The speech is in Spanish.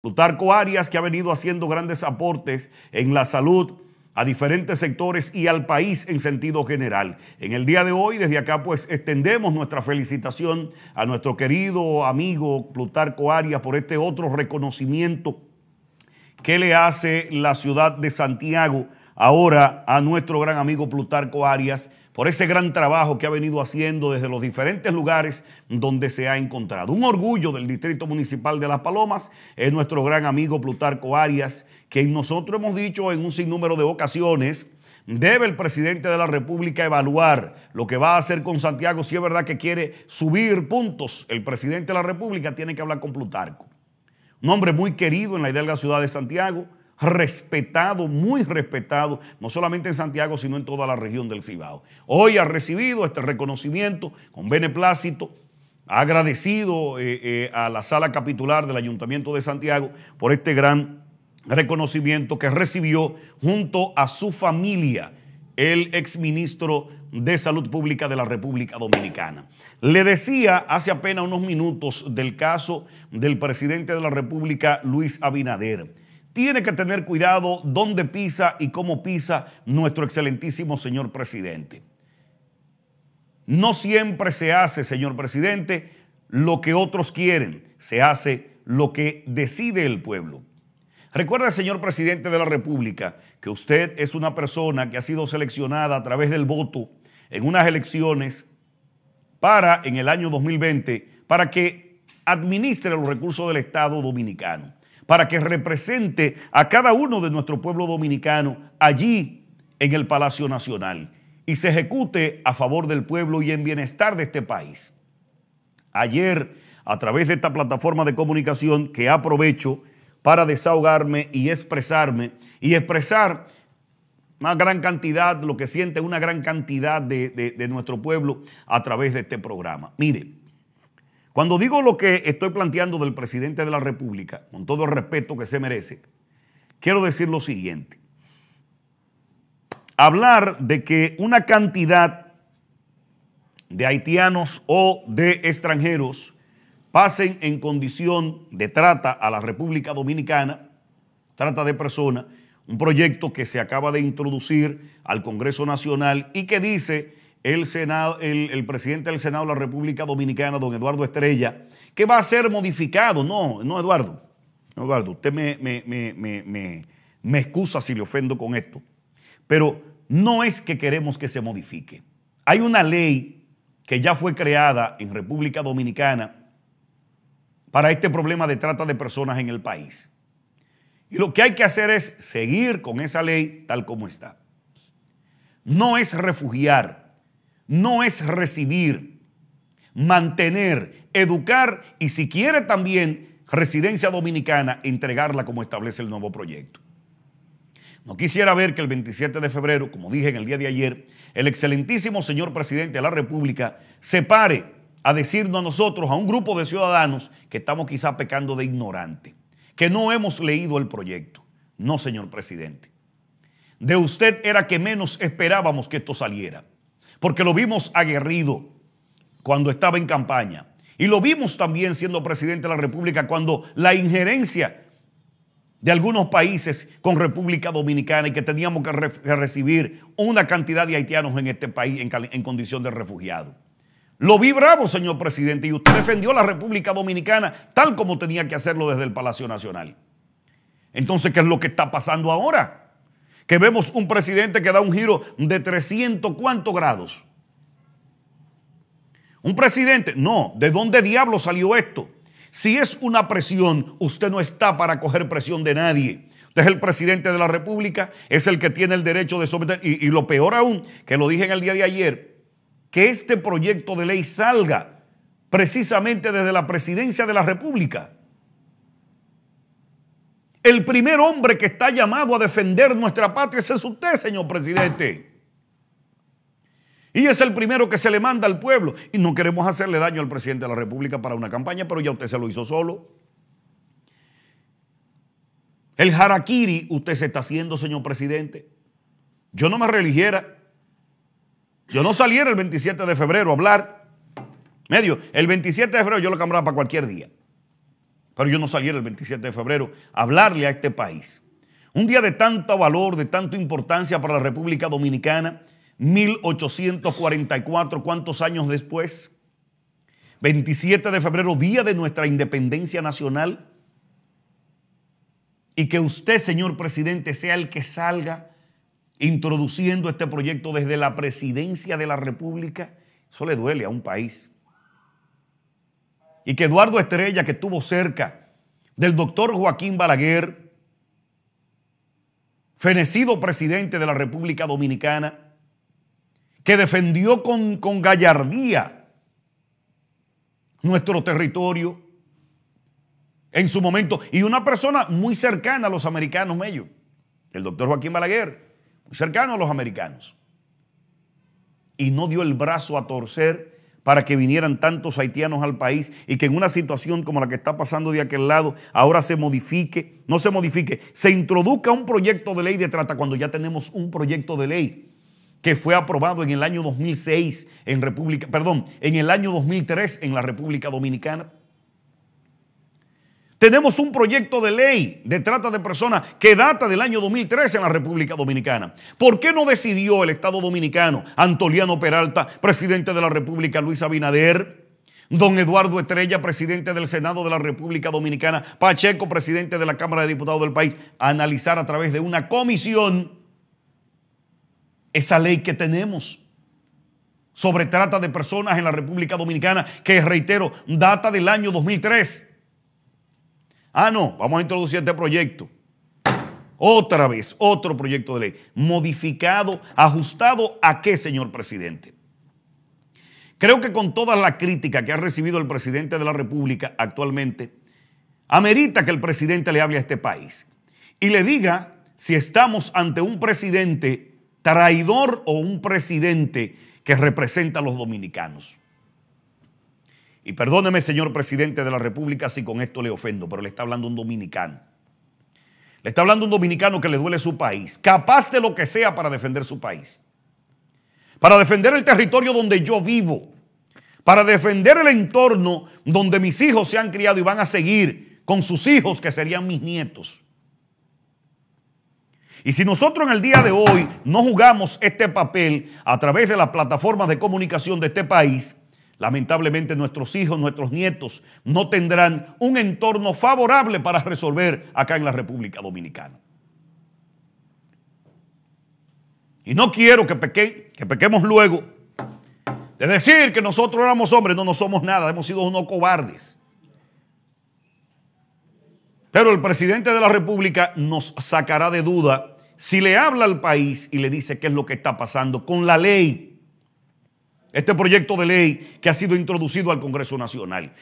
Plutarco Arias, que ha venido haciendo grandes aportes en la salud a diferentes sectores y al país en sentido general. En el día de hoy, desde acá, pues extendemos nuestra felicitación a nuestro querido amigo Plutarco Arias por este otro reconocimiento que le hace la ciudad de Santiago ahora a nuestro gran amigo Plutarco Arias por ese gran trabajo que ha venido haciendo desde los diferentes lugares donde se ha encontrado. Un orgullo del Distrito Municipal de Las Palomas es nuestro gran amigo Plutarco Arias, que nosotros hemos dicho en un sinnúmero de ocasiones, debe el presidente de la República evaluar lo que va a hacer con Santiago si es verdad que quiere subir puntos. El presidente de la República tiene que hablar con Plutarco. Un hombre muy querido en la hidalga ciudad de Santiago, respetado, muy respetado, no solamente en Santiago, sino en toda la región del Cibao. Hoy ha recibido este reconocimiento con beneplácito, ha agradecido eh, eh, a la sala capitular del Ayuntamiento de Santiago por este gran reconocimiento que recibió junto a su familia el exministro de Salud Pública de la República Dominicana. Le decía hace apenas unos minutos del caso del presidente de la República, Luis Abinader tiene que tener cuidado dónde pisa y cómo pisa nuestro excelentísimo señor presidente. No siempre se hace, señor presidente, lo que otros quieren, se hace lo que decide el pueblo. Recuerde, señor presidente de la República, que usted es una persona que ha sido seleccionada a través del voto en unas elecciones para, en el año 2020, para que administre los recursos del Estado dominicano para que represente a cada uno de nuestro pueblo dominicano allí en el Palacio Nacional y se ejecute a favor del pueblo y en bienestar de este país. Ayer, a través de esta plataforma de comunicación que aprovecho para desahogarme y expresarme y expresar una gran cantidad, lo que siente una gran cantidad de, de nuestro pueblo a través de este programa. Mire, cuando digo lo que estoy planteando del presidente de la República, con todo el respeto que se merece, quiero decir lo siguiente. Hablar de que una cantidad de haitianos o de extranjeros pasen en condición de trata a la República Dominicana, trata de personas, un proyecto que se acaba de introducir al Congreso Nacional y que dice el, Senado, el, presidente del Senado de la República Dominicana, don Eduardo Estrella, que va a ser modificado. No, no, Eduardo. Eduardo, usted me, me excusa si le ofendo con esto. Pero no es que queremos que se modifique. Hay una ley que ya fue creada en República Dominicana para este problema de trata de personas en el país. Y lo que hay que hacer es seguir con esa ley tal como está. No es refugiar, no es recibir, mantener, educar y si quiere también residencia dominicana, entregarla como establece el nuevo proyecto. No quisiera ver que el 27 de febrero, como dije en el día de ayer, el excelentísimo señor presidente de la República se pare a decirnos a nosotros, a un grupo de ciudadanos, que estamos quizá pecando de ignorante, que no hemos leído el proyecto. No, señor presidente. De usted era que menos esperábamos que esto saliera porque lo vimos aguerrido cuando estaba en campaña. Y lo vimos también siendo presidente de la República cuando la injerencia de algunos países con República Dominicana y que teníamos que, recibir una cantidad de haitianos en este país en, condición de refugiado. Lo vi bravo, señor presidente, y usted defendió la República Dominicana tal como tenía que hacerlo desde el Palacio Nacional. Entonces, ¿qué es lo que está pasando ahora? que vemos un presidente que da un giro de 300 cuantos grados. Un presidente, no, ¿de dónde diablo salió esto? Si es una presión, usted no está para coger presión de nadie. Usted es el presidente de la República, es el que tiene el derecho de someter, y, y lo peor aún, que lo dije en el día de ayer, que este proyecto de ley salga precisamente desde la presidencia de la República. El primer hombre que está llamado a defender nuestra patria es usted, señor presidente. Y es el primero que se le manda al pueblo. Y no queremos hacerle daño al presidente de la República para una campaña, pero ya usted se lo hizo solo. El harakiri usted se está haciendo, señor presidente. Yo no me religiera. Yo no saliera el 27 de febrero a hablar. Medio, el 27 de febrero yo lo cambiaría para cualquier día pero yo no saliera el 27 de febrero a hablarle a este país. Un día de tanto valor, de tanta importancia para la República Dominicana, 1844, ¿cuántos años después? 27 de febrero, día de nuestra independencia nacional. Y que usted, señor presidente, sea el que salga introduciendo este proyecto desde la presidencia de la República, eso le duele a un país y que Eduardo Estrella, que estuvo cerca del doctor Joaquín Balaguer, fenecido presidente de la República Dominicana, que defendió con, gallardía nuestro territorio en su momento, y una persona muy cercana a los americanos, Mello, el doctor Joaquín Balaguer, muy cercano a los americanos, y no dio el brazo a torcer para que vinieran tantos haitianos al país y que en una situación como la que está pasando de aquel lado ahora se modifique, no se modifique, se introduzca un proyecto de ley de trata cuando ya tenemos un proyecto de ley que fue aprobado en el año 2006 en República, perdón, en el año 2003 en la República Dominicana. Tenemos un proyecto de ley de trata de personas que data del año 2003 en la República Dominicana. ¿Por qué no decidió el Estado Dominicano, Antoliano Peralta, presidente de la República, Luis Abinader? Don Eduardo Estrella, presidente del Senado de la República Dominicana, Pacheco, presidente de la Cámara de Diputados del país, analizar a través de una comisión esa ley que tenemos sobre trata de personas en la República Dominicana, que reitero, data del año 2003. Ah, no, vamos a introducir este proyecto. Otra vez, otro proyecto de ley, modificado, ajustado a qué, señor presidente. Creo que con toda la crítica que ha recibido el presidente de la República actualmente, amerita que el presidente le hable a este país y le diga si estamos ante un presidente traidor o un presidente que representa a los dominicanos. Y perdóneme, señor presidente de la República, si con esto le ofendo, pero le está hablando un dominicano. Le está hablando un dominicano que le duele su país, capaz de lo que sea para defender su país. Para defender el territorio donde yo vivo. Para defender el entorno donde mis hijos se han criado y van a seguir con sus hijos que serían mis nietos. Y si nosotros en el día de hoy no jugamos este papel a través de las plataformas de comunicación de este país, Lamentablemente nuestros hijos, nuestros nietos no tendrán un entorno favorable para resolver acá en la República Dominicana. Y no quiero que, pequemos luego de decir que nosotros éramos hombres, no, nos somos nada, hemos sido unos cobardes. Pero el presidente de la República nos sacará de duda si le habla al país y le dice qué es lo que está pasando con la ley este proyecto de ley que ha sido introducido al Congreso Nacional.